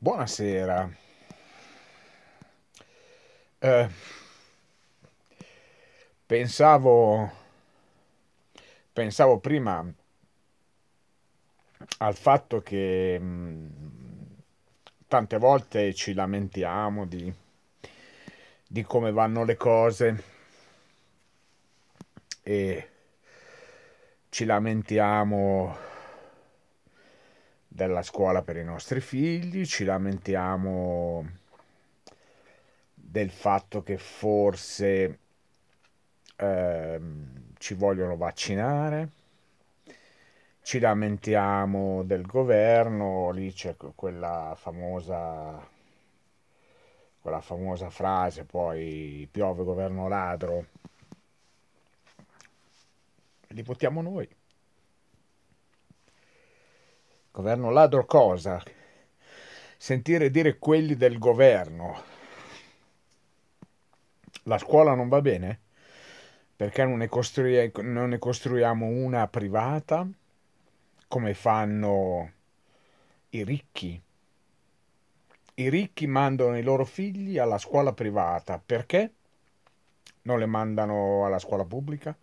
Buonasera. Eh, pensavo, pensavo prima al fatto che mh, mm, tante volte ci lamentiamo di, di come vanno le cose e ci lamentiamo della scuola per i nostri figli, ci lamentiamo del fatto che forse eh, ci vogliono vaccinare, ci lamentiamo del governo, lì c'è quella famosa, quella famosa frase, poi piove governo ladro, li votiamo noi. Governo ladro cosa? Sentire dire quelli del governo. La scuola non va bene? Perché non ne, costrui non ne costruiamo una privata come fanno i ricchi? I ricchi mandano i loro figli alla scuola privata perché non le mandano alla scuola pubblica?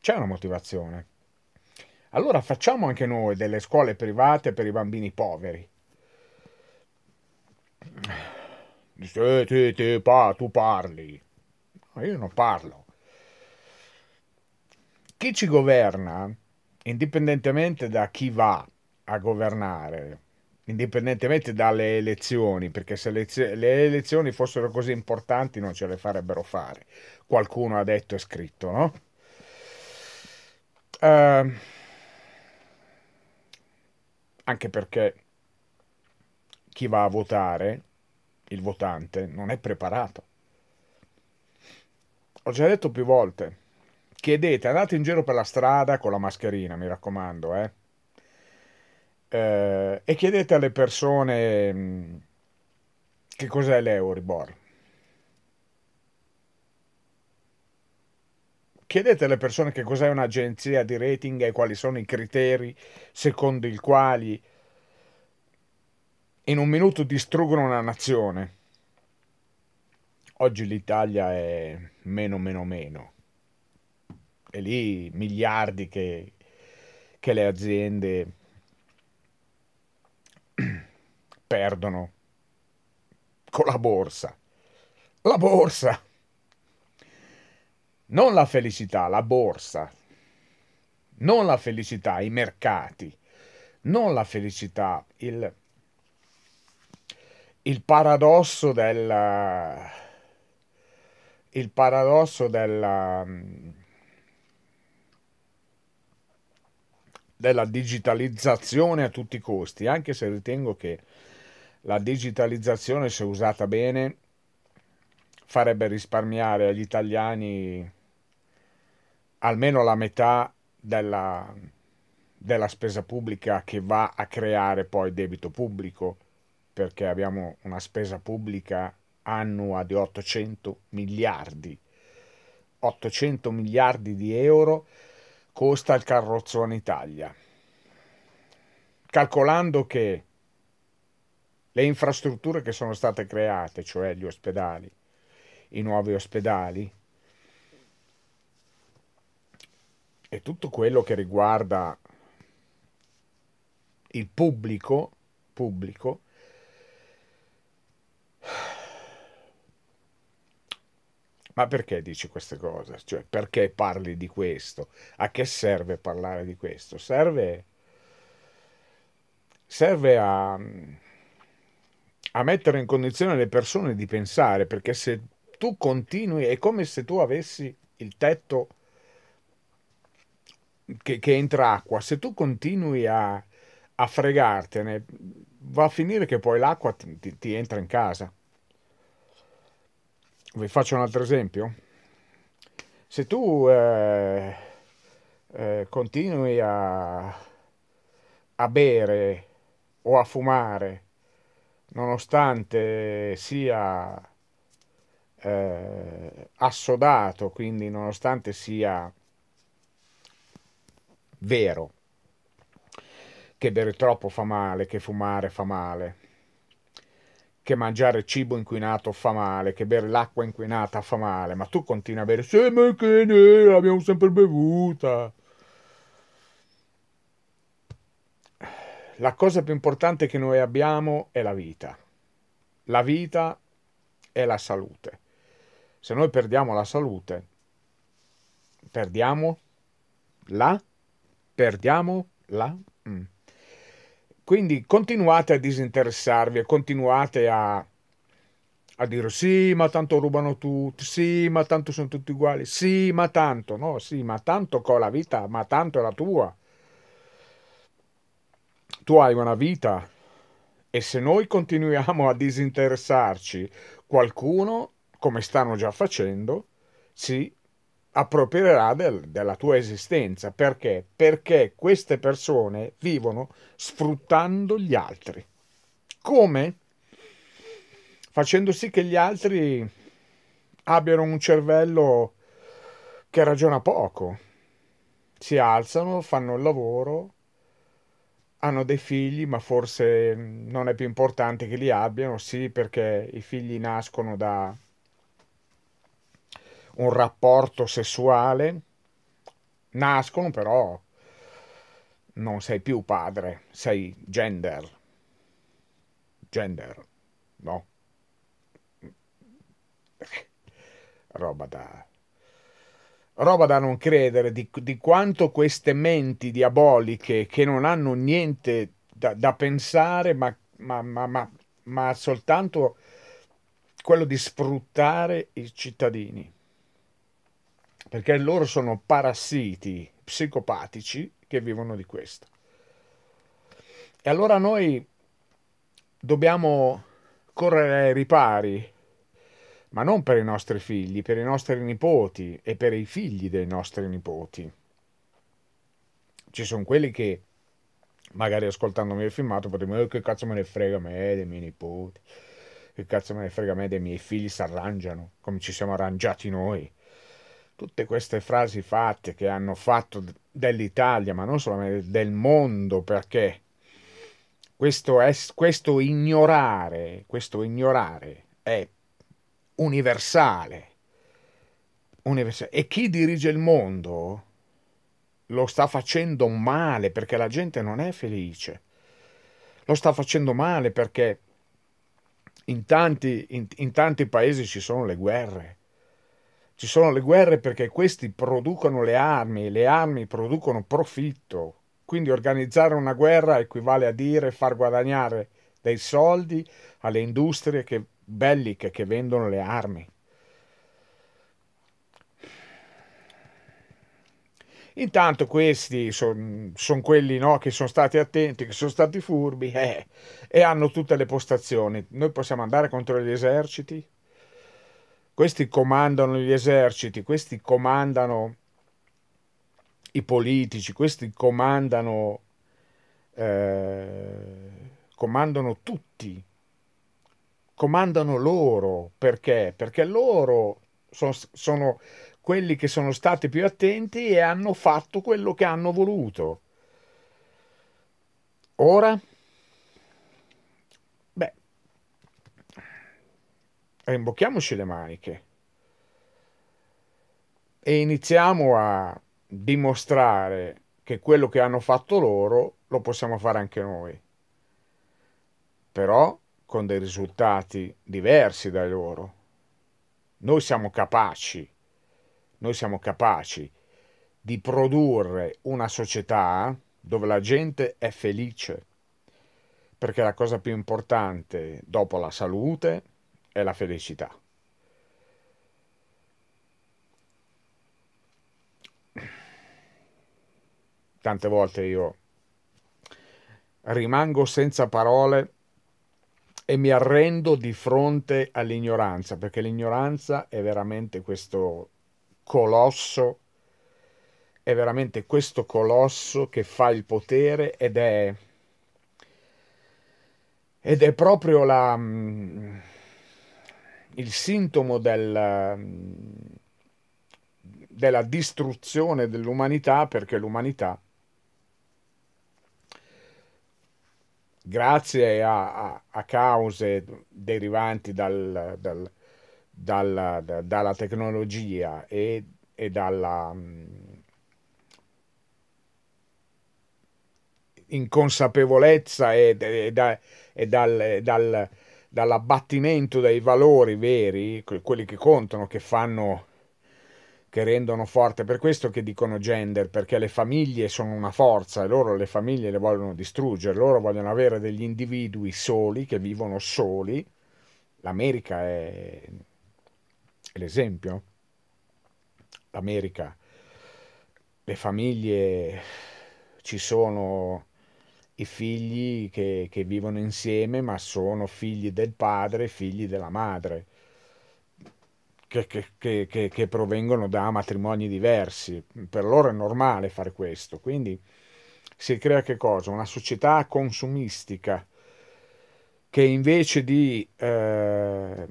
C'è una motivazione allora facciamo anche noi delle scuole private per i bambini poveri. Sì, eh, sì, sì, pa, tu parli. No, io non parlo. Chi ci governa, indipendentemente da chi va a governare, indipendentemente dalle elezioni, perché se le, elezioni fossero così importanti non ce le farebbero fare. Qualcuno ha detto e scritto, no? Uh, anche perché chi va a votare, il votante, non è preparato. Ho già detto più volte, chiedete, andate in giro per la strada con la mascherina, mi raccomando, eh? Eh, e chiedete alle persone mm, che cos'è l'Euribor chiedete alle persone che cos'è un'agenzia di rating e quali sono i criteri secondo i quali in un minuto distruggono una nazione. Oggi l'Italia è meno meno meno. E lì miliardi che, che le aziende perdono con la borsa. La borsa! non la felicità, la borsa, non la felicità, i mercati, non la felicità, il, il paradosso del... il paradosso del... della digitalizzazione a tutti i costi, anche se ritengo che la digitalizzazione, se usata bene, farebbe risparmiare agli italiani almeno la metà della, della spesa pubblica che va a creare poi debito pubblico, perché abbiamo una spesa pubblica annua di 800 miliardi. 800 miliardi di euro costa il carrozzone Italia. Calcolando che le infrastrutture che sono state create, cioè gli ospedali, i nuovi ospedali, e tutto quello che riguarda il pubblico, pubblico ma perché dici queste cose? Cioè, perché parli di questo? A che serve parlare di questo? Serve, serve a, a, mettere in condizione le persone di pensare, perché se tu continui è come se tu avessi il tetto che, che entra acqua, se tu continui a, a fregartene, va a finire che poi l'acqua ti, ti, ti, entra in casa. Vi faccio un altro esempio. Se tu eh, eh, continui a, a bere o a fumare, nonostante sia eh, assodato, quindi nonostante sia vero che bere troppo fa male, che fumare fa male, che mangiare cibo inquinato fa male, che bere l'acqua inquinata fa male, ma tu continui a bere, sì, che ne l'abbiamo sempre bevuta. La cosa più importante che noi abbiamo è la vita. La vita è la salute. Se noi perdiamo la salute, perdiamo la perdiamo la... Mm. Quindi continuate a disinteressarvi e continuate a, a dire sì, ma tanto rubano tutti, sì, ma tanto sono tutti uguali, sì, ma tanto, no, sì, ma tanto con la vita, ma tanto è la tua. Tu hai una vita e se noi continuiamo a disinteressarci, qualcuno, come stanno già facendo, si approprierà del, della tua esistenza. Perché? Perché queste persone vivono sfruttando gli altri. Come? Facendo sì che gli altri abbiano un cervello che ragiona poco. Si alzano, fanno il lavoro, hanno dei figli, ma forse non è più importante che li abbiano, sì, perché i figli nascono da un rapporto sessuale, nascono però non sei più padre, sei gender. Gender, no? Roba da... Roba da non credere di, di quanto queste menti diaboliche che non hanno niente da, da pensare, ma, ma, ma, ma soltanto quello di sfruttare i cittadini perché loro sono parassiti psicopatici che vivono di questo. E allora noi dobbiamo correre ai ripari, ma non per i nostri figli, per i nostri nipoti e per i figli dei nostri nipoti. Ci sono quelli che, magari ascoltandomi il filmato, potrebbero dire oh, che cazzo me ne frega a me dei miei nipoti, che cazzo me ne frega a me dei miei figli, si arrangiano come ci siamo arrangiati noi tutte queste frasi fatte che hanno fatto dell'Italia, ma non solamente del mondo, perché questo, è, questo, ignorare, questo ignorare è universale. universale. E chi dirige il mondo lo sta facendo male perché la gente non è felice. Lo sta facendo male perché in tanti, in, in tanti paesi ci sono le guerre ci sono le guerre perché questi producono le armi, le armi producono profitto. Quindi organizzare una guerra equivale a dire far guadagnare dei soldi alle industrie che, belliche che vendono le armi. Intanto questi sono son quelli no, che sono stati attenti, che sono stati furbi eh, e hanno tutte le postazioni. Noi possiamo andare contro gli eserciti? questi comandano gli eserciti, questi comandano i politici, questi comandano, eh, comandano tutti, comandano loro, perché? Perché loro sono, sono quelli che sono stati più attenti e hanno fatto quello che hanno voluto. Ora rimbocchiamoci le maniche e iniziamo a dimostrare che quello che hanno fatto loro lo possiamo fare anche noi, però con dei risultati diversi dai loro. Noi siamo capaci, noi siamo capaci di produrre una società dove la gente è felice, perché la cosa più importante dopo la salute è la felicità. Tante volte io rimango senza parole e mi arrendo di fronte all'ignoranza, perché l'ignoranza è veramente questo colosso, è veramente questo colosso che fa il potere ed è, ed è proprio la mm, il sintomo del, della distruzione dell'umanità perché l'umanità grazie a, a, a, cause derivanti dal, dal, dal, da, dalla tecnologia e, e dalla inconsapevolezza e, e, da, e dal, dall'abbattimento dei valori veri, quelli che contano, che fanno che rendono forte, per questo che dicono gender, perché le famiglie sono una forza e loro le famiglie le vogliono distruggere, loro vogliono avere degli individui soli che vivono soli. L'America è, è l'esempio. L'America, le famiglie ci sono i figli che, che vivono insieme, ma sono figli del padre figli della madre. Che, che, che, che, provengono da matrimoni diversi. Per loro è normale fare questo. Quindi si crea che cosa? Una società consumistica che invece di eh,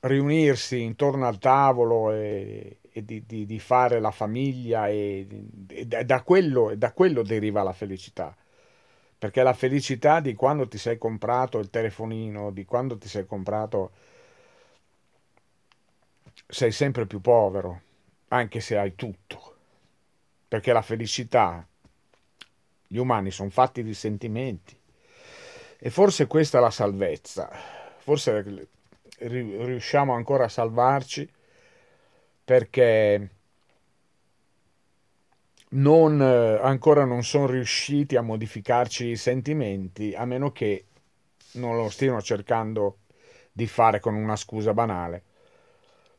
riunirsi intorno al tavolo e, e di, di, di, fare la famiglia, e, e da, quello, da quello deriva la felicità perché la felicità di quando ti sei comprato il telefonino, di quando ti sei comprato... sei sempre più povero, anche se hai tutto, perché la felicità, gli umani sono fatti di sentimenti e forse questa è la salvezza, forse riusciamo ancora a salvarci perché non, eh, ancora non sono riusciti a modificarci i sentimenti, a meno che non lo stiano cercando di fare con una scusa banale,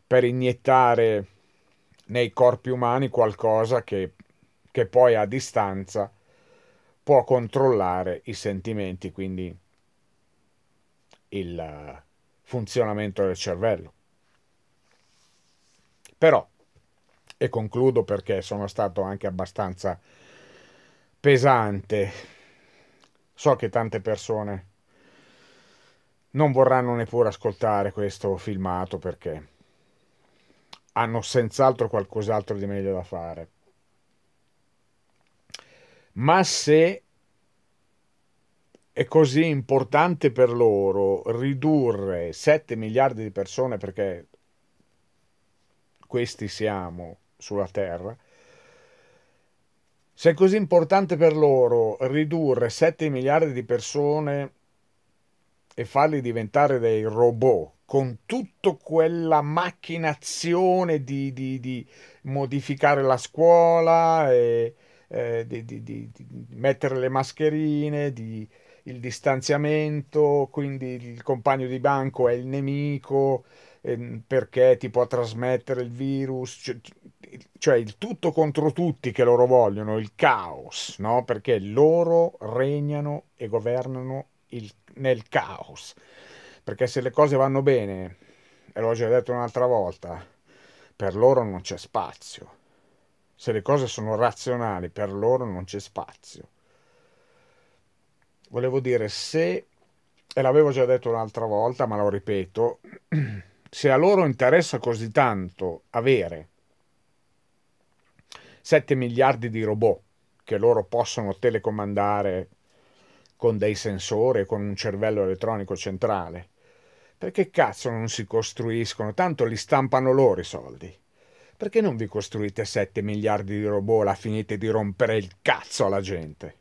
per iniettare nei corpi umani qualcosa che, che poi a distanza può controllare i sentimenti, quindi il eh, funzionamento del cervello. Però e concludo perché sono stato anche abbastanza pesante. So che tante persone non vorranno neppure ascoltare questo filmato perché hanno senz'altro qualcos'altro di meglio da fare. Ma se è così importante per loro ridurre 7 miliardi di persone perché questi siamo sulla Terra. Se è così importante per loro ridurre 7 miliardi di persone e farli diventare dei robot con tutta quella macchinazione di, di, di modificare la scuola, e, eh, di, di, mettere le mascherine, di, il distanziamento, quindi il compagno di banco è il nemico eh, perché ti può trasmettere il virus, cioè, cioè il tutto contro tutti che loro vogliono, il caos, no? perché loro regnano e governano il, nel caos. Perché se le cose vanno bene, e l'ho già detto un'altra volta, per loro non c'è spazio. Se le cose sono razionali, per loro non c'è spazio. Volevo dire, se, e l'avevo già detto un'altra volta, ma lo ripeto, se a loro interessa così tanto avere 7 miliardi di robot che loro possono telecomandare con dei sensori, e con un cervello elettronico centrale. Perché cazzo non si costruiscono? Tanto li stampano loro i soldi. Perché non vi costruite 7 miliardi di robot e la finite di rompere il cazzo alla gente?